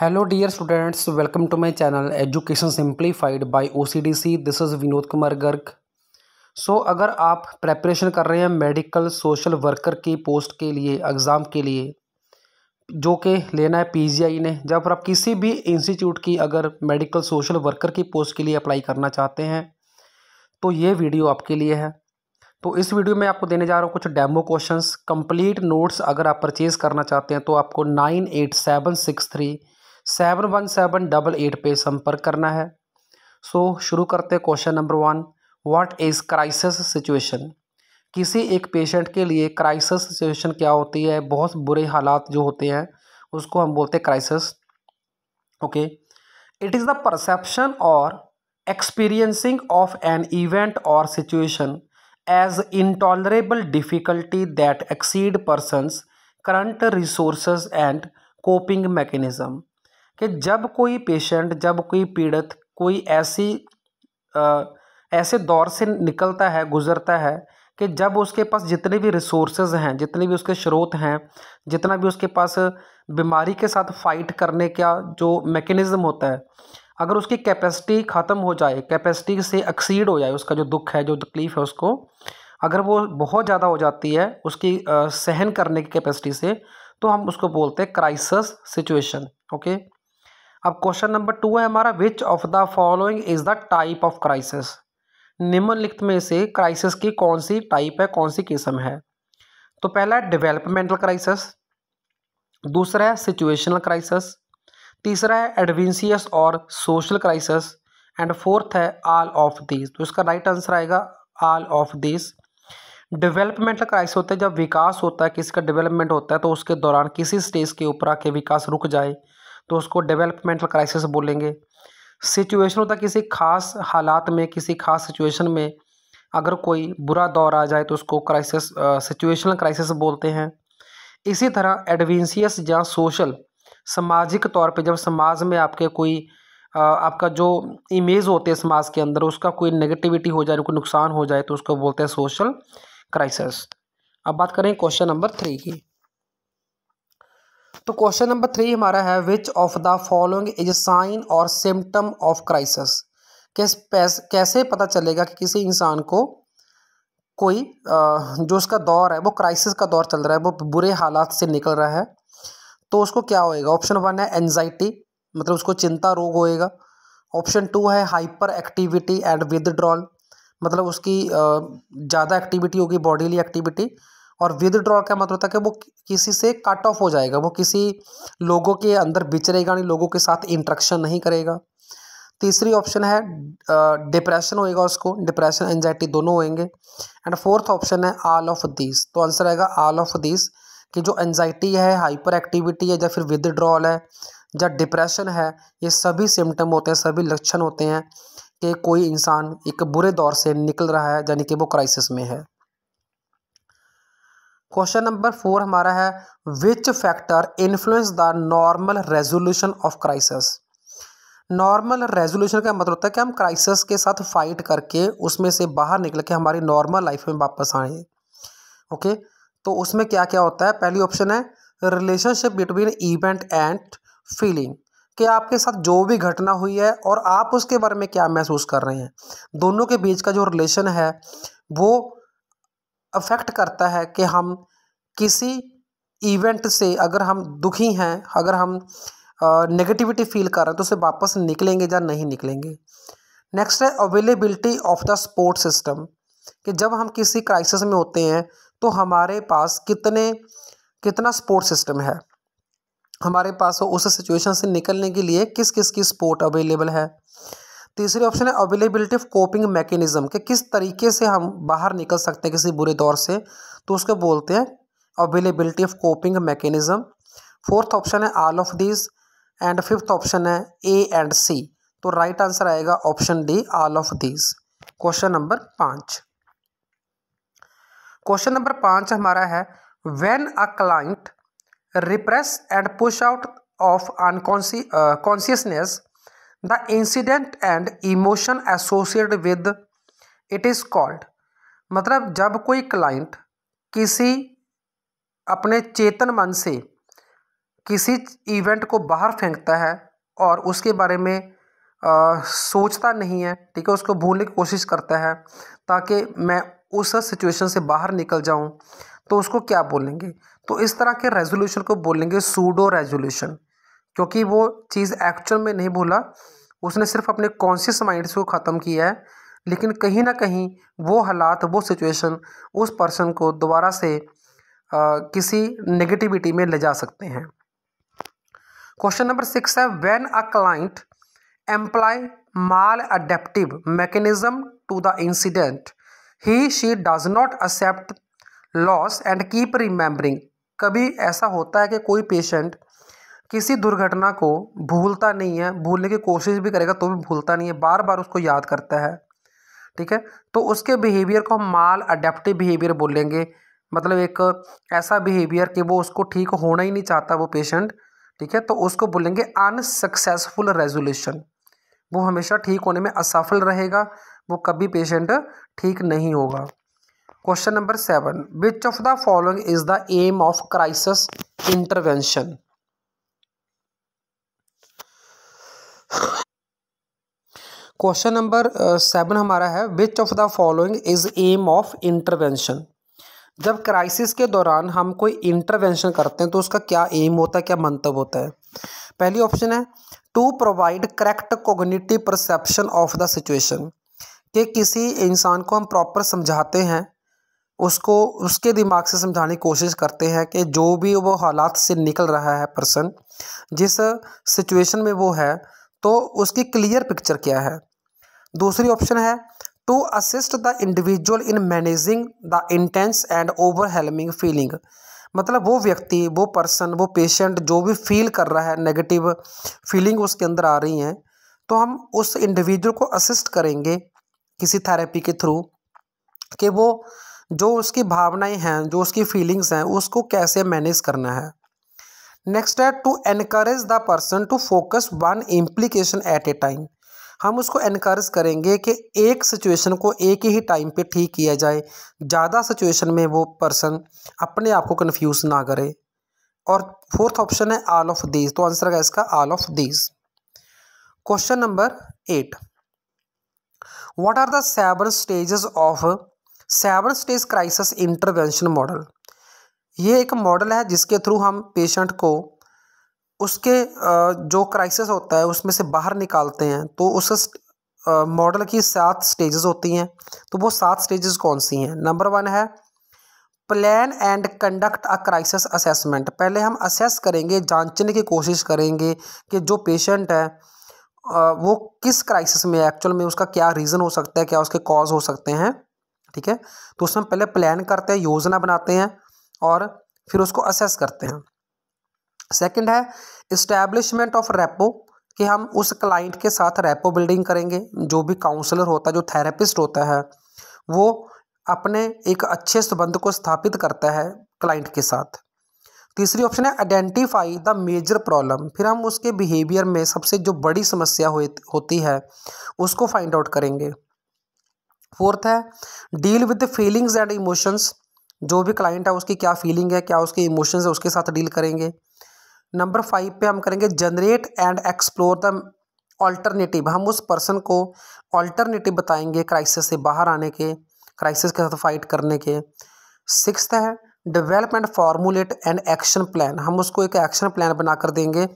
hello dear students welcome to my channel education Simplified by OCDC this is Vinod Kumar Garg so so, अगर आप preparation कर रहे हैं medical social worker की post के लिए एग्ज़ाम के लिए जो कि लेना है पीजीआई ने जब आप किसी भी इंस्टीट्यूट की अगर मेडिकल सोशल वर्कर की पोस्ट के लिए अप्लाई करना चाहते हैं तो ये वीडियो आपके लिए है तो इस वीडियो में आपको देने जा रहा हूँ कुछ डेमो क्वेश्चंस कंप्लीट नोट्स अगर आप परचेज़ करना चाहते हैं तो आपको nine eight seven six three seven one seven double eight पर संपर्क करना है सो शुरू करते हैं question number one what is crisis situation किसी एक पेशेंट के लिए क्राइसिस सिचुएशन क्या होती है बहुत बुरे हालात जो होते हैं उसको हम बोलते हैं crisis okay it is the perception और एक्सपीरियंसिंग ऑफ एन इवेंट और situation as intolerable difficulty that exceed persons current resource and coping mechanism कि जब कोई पेशेंट जब कोई पीड़ित कोई ऐसी आ, ऐसे दौर से निकलता है गुज़रता है कि जब उसके पास जितने भी रिसोर्सेज हैं जितने भी उसके स्रोत हैं जितना भी उसके पास बीमारी के साथ फाइट करने का जो मैकेनिज़्म होता है अगर उसकी कैपेसिटी ख़त्म हो जाए कैपेसिटी से एक्सीड हो जाए उसका जो दुख है जो तकलीफ़ है उसको अगर वो बहुत ज़्यादा हो जाती है उसकी आ, सहन करने की कैपेसिटी से तो हम उसको बोलते हैं क्राइसिस सिचुएशन ओके अब क्वेश्चन नंबर टू है हमारा which of the following is the type of crisis निम्नलिखित में से क्राइसिस की कौन सी टाइप है कौन सी किस्म है तो पहला है डेवलपमेंटल क्राइसिस दूसरा है सिचुएशनल क्राइसिस तीसरा है एडवेंसियस और सोशल क्राइसिस एंड फोर्थ है आल ऑफ दिस तो इसका राइट आंसर आएगा all of this developmental crisis होता है जब विकास होता है किसी का डेवलपमेंट होता है तो उसके दौरान किसी स्टेज के ऊपर आके विकास रुक जाए तो उसको डेवलपमेंटल क्राइसिस बोलेंगे सिचुएशन होता किसी खास हालात में किसी खास सिचुएशन में अगर कोई बुरा दौर आ जाए तो उसको क्राइसिस सिचुएशनल क्राइसिस बोलते हैं इसी तरह एडवेंसियस या सोशल सामाजिक तौर पे जब समाज में आपके कोई आ, आपका जो इमेज होते हैं समाज के अंदर उसका कोई नेगेटिविटी हो जाए कोई नुकसान हो जाए तो उसको बोलते हैं सोशल क्राइसिस अब बात करें क्वेश्चन नंबर थ्री की तो क्वेश्चन नंबर थ्री हमारा है which of the following is sign और सिम्टम ऑफ क्राइसिस किस कैसे पता चलेगा कि किसी इंसान को कोई जो उसका दौर है वो क्राइसिस का दौर चल रहा है वो बुरे हालात से निकल रहा है तो उसको क्या होएगा ऑप्शन वन है एनजाइटी मतलब उसको चिंता रोग होएगा ऑप्शन टू है हाइपर एक्टिविटी एंड विदड्रॉल मतलब उसकी ज़्यादा एक्टिविटी होगी बॉडीली एक्टिविटी और विदड्रॉ का मतलब होता है कि वो किसी से कट ऑफ हो जाएगा वो किसी लोगों के अंदर बिचरेगा नहीं लोगों के साथ इंट्रक्शन नहीं करेगा तीसरी ऑप्शन है डिप्रेशन होएगा उसको डिप्रेशन एनजाइटी दोनों होएंगे एंड फोर्थ ऑप्शन है आल ऑफ दिस तो आंसर आएगा आल ऑफ दिस कि जो एनजाइटी है हाइपर एक्टिविटी है या फिर विदड्रॉल है या डिप्रेशन है ये सभी सिम्टम होते हैं सभी लक्षण होते हैं कि कोई इंसान एक बुरे दौर से निकल रहा है यानी कि वो क्राइसिस में है क्वेश्चन नंबर फोर हमारा है which factor influence the normal resolution of crisis normal resolution का मतलब होता है कि हम क्राइसिस के साथ फाइट करके उसमें से बाहर निकल के हमारी नॉर्मल लाइफ में वापस आए ओके तो उसमें क्या क्या होता है पहली ऑप्शन है relationship between event and feeling कि आपके साथ जो भी घटना हुई है और आप उसके बारे में क्या महसूस कर रहे हैं दोनों के बीच का जो रिलेशन है वो अफेक्ट करता है कि हम किसी इवेंट से अगर हम दुखी हैं अगर हम नेगेटिविटी फील कर रहे हैं तो उसे वापस निकलेंगे या नहीं निकलेंगे नेक्स्ट है availability of the support system कि जब हम किसी क्राइसिस में होते हैं तो हमारे पास कितने कितना सपोर्ट सिस्टम है हमारे पास उस सिचुएशन से निकलने के लिए किस किस की सपोर्ट अवेलेबल है तीसरे ऑप्शन है अवेलेबिलिटी ऑफ कोपिंग मैकेनिज्म कि किस तरीके से हम बाहर निकल सकते हैं किसी बुरे दौर से तो उसको बोलते हैं availability of coping mechanism fourth option है all of this and fifth option है ए एंड सी तो राइट right आंसर आएगा option D all of this question number पाँच क्वेश्चन नंबर पाँच हमारा है when a client repress and push out of unconscious consciousness the incident and emotion associate with it is called मतलब जब कोई client किसी अपने चेतन मन से किसी इवेंट को बाहर फेंकता है और उसके बारे में आ, सोचता नहीं है ठीक है उसको भूलने की कोशिश करता है ताकि मैं उस सिचुएशन से बाहर निकल जाऊं तो उसको क्या बोलेंगे तो इस तरह के रेजोल्यूशन को बोलेंगे सूडो रेजोल्यूशन क्योंकि वो चीज़ एक्चुअल में नहीं भूला उसने सिर्फ अपने कॉन्शियस माइंड से ख़त्म किया है लेकिन कहीं ना कहीं वो हालात वो सिचुएशन उस पर्सन को दोबारा से आ, किसी नेगेटिविटी में ले जा सकते हैं क्वेश्चन नंबर सिक्स है when a client employ maladaptive mechanism to the incident he she does not accept loss and keep remembering कभी ऐसा होता है कि कोई पेशेंट किसी दुर्घटना को भूलता नहीं है भूलने की कोशिश भी करेगा तो भी भूलता नहीं है बार बार उसको याद करता है ठीक है तो उसके बिहेवियर को हम माल अडेप्टिव बिहेवियर बोलेंगे मतलब एक ऐसा बिहेवियर कि वो उसको ठीक होना ही नहीं चाहता वो पेशेंट ठीक है तो उसको बोलेंगे अनसक्सेसफुल रेजोल्यूशन वो हमेशा ठीक होने में असफल रहेगा वो कभी पेशेंट ठीक नहीं होगा question number seven which of the following is the aim of crisis intervention question number seven हमारा है which of the following is aim of intervention जब क्राइसिस के दौरान हम कोई इंटरवेंशन करते हैं तो उसका क्या एम होता है क्या मंतव्य होता है पहली ऑप्शन है to provide correct cognitive perception of the situation कि किसी इंसान को हम प्रॉपर समझाते हैं उसको उसके दिमाग से समझाने की कोशिश करते हैं कि जो भी वो हालात से निकल रहा है पर्सन जिस सिचुएशन में वो है तो उसकी क्लियर पिक्चर क्या है दूसरी ऑप्शन है to assist the individual in managing the intense and overwhelming feeling मतलब वो व्यक्ति वो पर्सन वो पेशेंट जो भी फील कर रहा है नेगेटिव फीलिंग उसके अंदर आ रही हैं तो हम उस इंडिविजुअल को असिस्ट करेंगे किसी थेरेपी के थ्रू कि वो जो उसकी भावनाएं हैं जो उसकी फीलिंग्स हैं उसको कैसे मैनेज करना है नेक्स्ट है to encourage the person to focus one implication at a time हम उसको एनकरेज करेंगे कि एक सिचुएशन को एक ही टाइम पे ठीक किया जाए ज़्यादा सिचुएशन में वो पर्सन अपने आप को कन्फ्यूज ना करे और फोर्थ ऑप्शन है आल ऑफ दीज तो आंसर है इसका all of these question number eight what are the seven stages of seven stage crisis intervention model ये एक मॉडल है जिसके थ्रू हम पेशेंट को उसके जो क्राइसिस होता है उसमें से बाहर निकालते हैं तो उस मॉडल की सात स्टेजेस होती हैं तो वो सात स्टेजेस कौन सी हैं नंबर वन है plan and conduct a crisis assessment पहले हम असेस करेंगे जांचने की कोशिश करेंगे कि जो पेशेंट है वो किस क्राइसिस में एक्चुअल में उसका क्या रीज़न हो सकता है क्या उसके कॉज हो सकते हैं ठीक है तो उसमें पहले प्लान करते हैं योजना बनाते हैं और फिर उसको असेस करते हैं सेकंड है इस्टेब्लिशमेंट ऑफ रेपो कि हम उस क्लाइंट के साथ रेपो बिल्डिंग करेंगे जो भी काउंसलर होता है जो थेरेपिस्ट होता है वो अपने एक अच्छे संबंध को स्थापित करता है क्लाइंट के साथ तीसरी ऑप्शन है आइडेंटिफाई द मेजर प्रॉब्लम फिर हम उसके बिहेवियर में सबसे जो बड़ी समस्या होती है उसको फाइंड आउट करेंगे फोर्थ है deal with the feelings and emotions जो भी क्लाइंट है उसकी क्या फीलिंग है क्या उसके इमोशंस है उसके साथ डील करेंगे नंबर फाइव पे हम करेंगे generate and explore the alternative हम उस पर्सन को अल्टरनेटिव बताएंगे क्राइसिस से बाहर आने के क्राइसिस के साथ फाइट करने के सिक्स है develop and formulate and action plan हम उसको एक एक्शन प्लान बना कर देंगे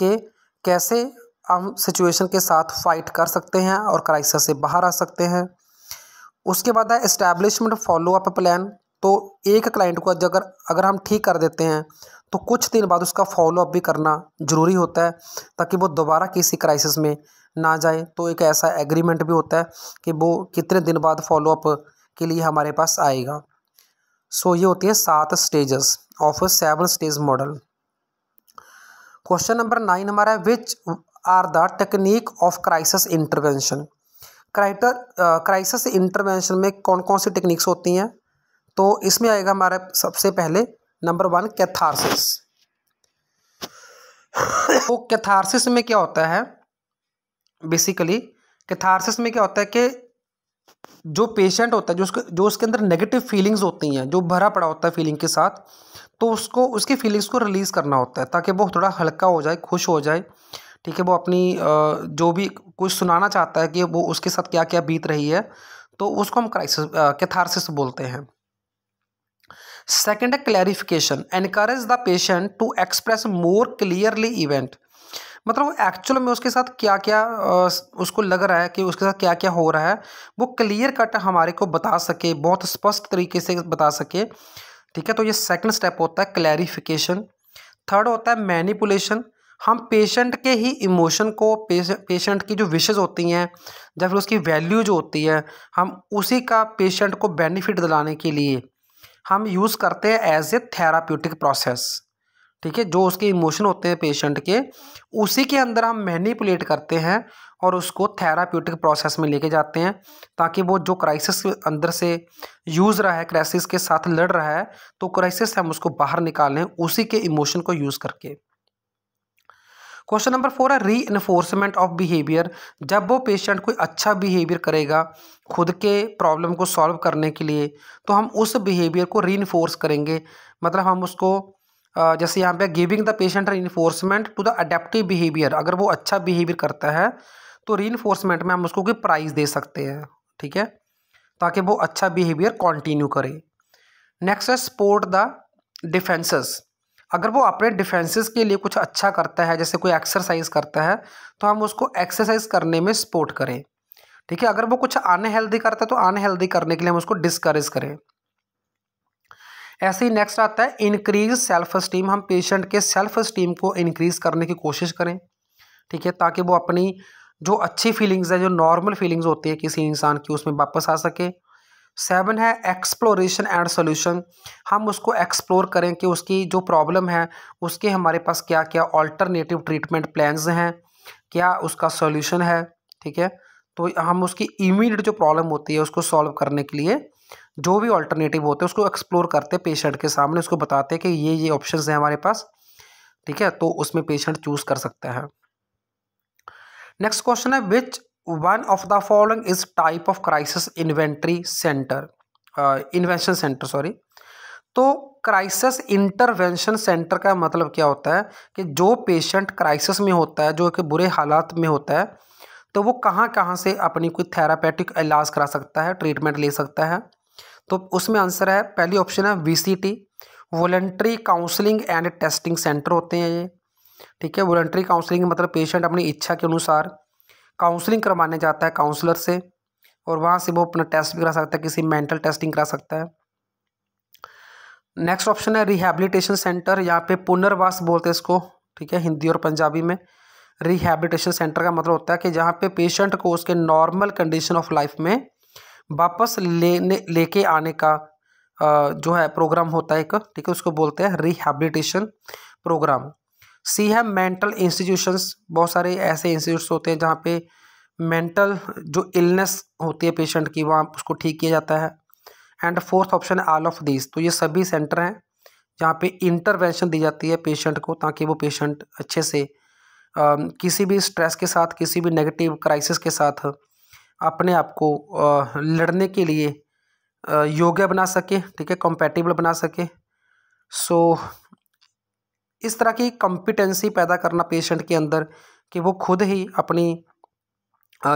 कि कैसे हम सिचुएशन के साथ फाइट कर सकते हैं और क्राइसिस से बाहर आ सकते हैं उसके बाद है इस्टेब्लिशमेंट फॉलो अप प्लान तो एक क्लाइंट को अगर अगर हम ठीक कर देते हैं तो कुछ दिन बाद उसका फॉलोअप भी करना ज़रूरी होता है ताकि वो दोबारा किसी क्राइसिस में ना जाए तो एक ऐसा एग्रीमेंट भी होता है कि वो कितने दिन बाद फॉलोअप के लिए हमारे पास आएगा सो so, ये होती है सात stages of seven stage model question number nine हमारा है which are the technique of crisis intervention क्राइटर क्राइसिस इंटरवेंशन में कौन कौन सी टेक्निक्स होती हैं तो इसमें आएगा हमारा सबसे पहले नंबर वन कैथारसिस तो कैथारसिस में क्या होता है बेसिकली कैथारसिस में क्या होता है कि जो पेशेंट होता है जो उसके जो उसके अंदर नेगेटिव फीलिंग्स होती हैं जो भरा पड़ा होता है फीलिंग के साथ तो उसको उसकी फीलिंग्स को रिलीज़ करना होता है ताकि वो थोड़ा हल्का हो जाए खुश हो जाए ठीक है वो अपनी जो भी कुछ सुनाना चाहता है कि वो उसके साथ क्या क्या बीत रही है तो उसको हम क्राइसिस कैथारसिस बोलते हैं है clarification encourage the patient to express more clearly event मतलब एक्चुअल में उसके साथ क्या क्या उसको लग रहा है कि उसके साथ क्या क्या हो रहा है वो क्लियर कट हमारे को बता सके बहुत स्पष्ट तरीके से बता सके ठीक है तो ये सेकंड स्टेप होता है क्लैरिफिकेशन थर्ड होता है मैनिपुलेशन हम पेशेंट के ही इमोशन को पेशेंट की जो विशेज़ होती हैं या फिर उसकी वैल्यू जो होती है हम उसी का पेशेंट को बेनिफिट दिलाने के लिए हम यूज़ करते हैं एज ए थेराप्यूटिक प्रोसेस ठीक है जो उसके इमोशन होते हैं पेशेंट के उसी के अंदर हम मैनिपुलेट करते हैं और उसको थेराप्यूटिक प्रोसेस में लेके जाते हैं ताकि वो जो क्राइसिस अंदर से यूज़ रहा है क्राइसिस के साथ लड़ रहा है तो क्राइसिस हम उसको बाहर निकालें उसी के इमोशन को यूज़ करके क्वेश्चन नंबर फोर है री इन्फोर्समेंट ऑफ बिहेवियर जब वो पेशेंट कोई अच्छा बिहेवियर करेगा खुद के प्रॉब्लम को सॉल्व करने के लिए तो हम उस बिहेवियर को री करेंगे मतलब हम उसको जैसे यहाँ पे giving the patient reinforcement to the adaptive behaviour अगर वो अच्छा बिहेवियर करता है तो री में हम उसको कोई प्राइज़ दे सकते हैं ठीक है ताकि वो अच्छा बिहेवियर कॉन्टिन्यू करे नेक्स्ट है सपोर्ट द डिफेंसेस अगर वो अपने डिफेंसेस के लिए कुछ अच्छा करता है जैसे कोई एक्सरसाइज करता है तो हम उसको एक्सरसाइज करने में सपोर्ट करें ठीक है अगर वो कुछ अनहेल्दी करता है तो अनहेल्दी करने के लिए हम उसको डिस्करेज करें ऐसे ही नेक्स्ट आता है इंक्रीज सेल्फ स्टीम हम पेशेंट के सेल्फ स्टीम को इंक्रीज करने की कोशिश करें ठीक है ताकि वो अपनी जो अच्छी फीलिंग्स है जो नॉर्मल फीलिंग्स होती है किसी इंसान की उसमें वापस आ सके सेवन है एक्सप्लोरेशन एंड सोल्यूशन हम उसको एक्सप्लोर करें कि उसकी जो प्रॉब्लम है उसके हमारे पास क्या क्या ऑल्टरनेटिव ट्रीटमेंट प्लान्स हैं क्या उसका सोल्यूशन है ठीक है तो हम उसकी इमीडिएट जो प्रॉब्लम होती है उसको सॉल्व करने के लिए जो भी ऑल्टरनेटिव होते हैं उसको एक्सप्लोर करते हैं पेशेंट के सामने उसको बताते हैं कि ये ये ऑप्शन हैं हमारे पास ठीक है तो उसमें पेशेंट चूज़ कर सकते हैं नेक्स्ट क्वेश्चन है which one of the following is type of crisis inventory centre invention centre sorry तो क्राइसिस इंटरवेंशन सेंटर का मतलब क्या होता है कि जो पेशेंट क्राइसिस में होता है जो कि बुरे हालात में होता है तो वो कहाँ कहाँ से अपनी कोई थेरापेटिक इलाज करा सकता है ट्रीटमेंट ले सकता है तो उसमें आंसर है पहली ऑप्शन है V C T voluntary counselling and testing centre होते हैं ये ठीक है वॉलेंट्री काउंसलिंग मतलब पेशेंट अपनी इच्छा के अनुसार काउंसलिंग करवाने जाता है काउंसलर से और वहाँ से वो अपना टेस्ट भी करा सकता है किसी मेंटल टेस्टिंग करा सकता है नेक्स्ट ऑप्शन है रिहेबिलिटेशन सेंटर यहाँ पे पुनर्वास बोलते हैं इसको ठीक है हिंदी और पंजाबी में रिहेबिलिटेशन सेंटर का मतलब होता है कि जहाँ पे पेशेंट को उसके नॉर्मल कंडीशन ऑफ लाइफ में वापस लेने लेके आने का जो है प्रोग्राम होता है एक ठीक है उसको बोलते हैं रिहेबिलिटेशन प्रोग्राम सी है मेंटल इंस्टीट्यूशंस बहुत सारे ऐसे इंस्टीट्यूट्स होते हैं जहाँ पे मेंटल जो इलनेस होती है पेशेंट की वहाँ उसको ठीक किया जाता है एंड फोर्थ ऑप्शन है ऑल ऑफ दिस तो ये सभी सेंटर हैं जहाँ पे इंटरवेंशन दी जाती है पेशेंट को ताकि वो पेशेंट अच्छे से आ, किसी भी स्ट्रेस के साथ किसी भी नेगेटिव क्राइसिस के साथ अपने आप को लड़ने के लिए योग्य बना सके ठीक है कॉम्पैटिबल बना सके सो so, इस तरह की कॉम्पिटेंसी पैदा करना पेशेंट के अंदर कि वो खुद ही अपनी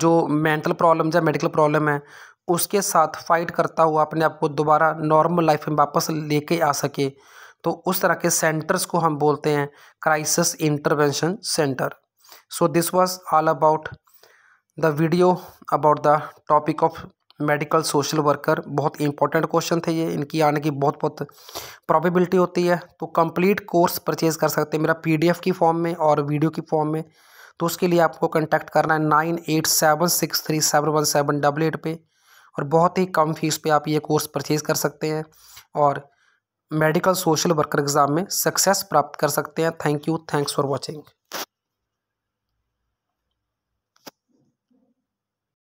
जो मेंटल प्रॉब्लम या मेडिकल प्रॉब्लम है उसके साथ फाइट करता हुआ अपने आप को दोबारा नॉर्मल लाइफ में वापस लेके आ सके तो उस तरह के सेंटर्स को हम बोलते हैं crisis intervention centre so this was all about the video about the topic of medical social worker बहुत इंपॉर्टेंट क्वेश्चन थे ये इनकी आने की बहुत बहुत प्रॉबिबिलिटी होती है तो कंप्लीट कोर्स परचेज कर सकते हैं मेरा पीडीएफ की फॉर्म में और वीडियो की फॉर्म में तो उसके लिए आपको कॉन्टैक्ट करना है nine eight seven six three seven one seven double eight पर और बहुत ही कम फीस पर आप ये कोर्स परचेज़ कर सकते हैं और मेडिकल सोशल वर्कर एग्ज़ाम में सक्सेस प्राप्त कर सकते हैं thank you thanks for watching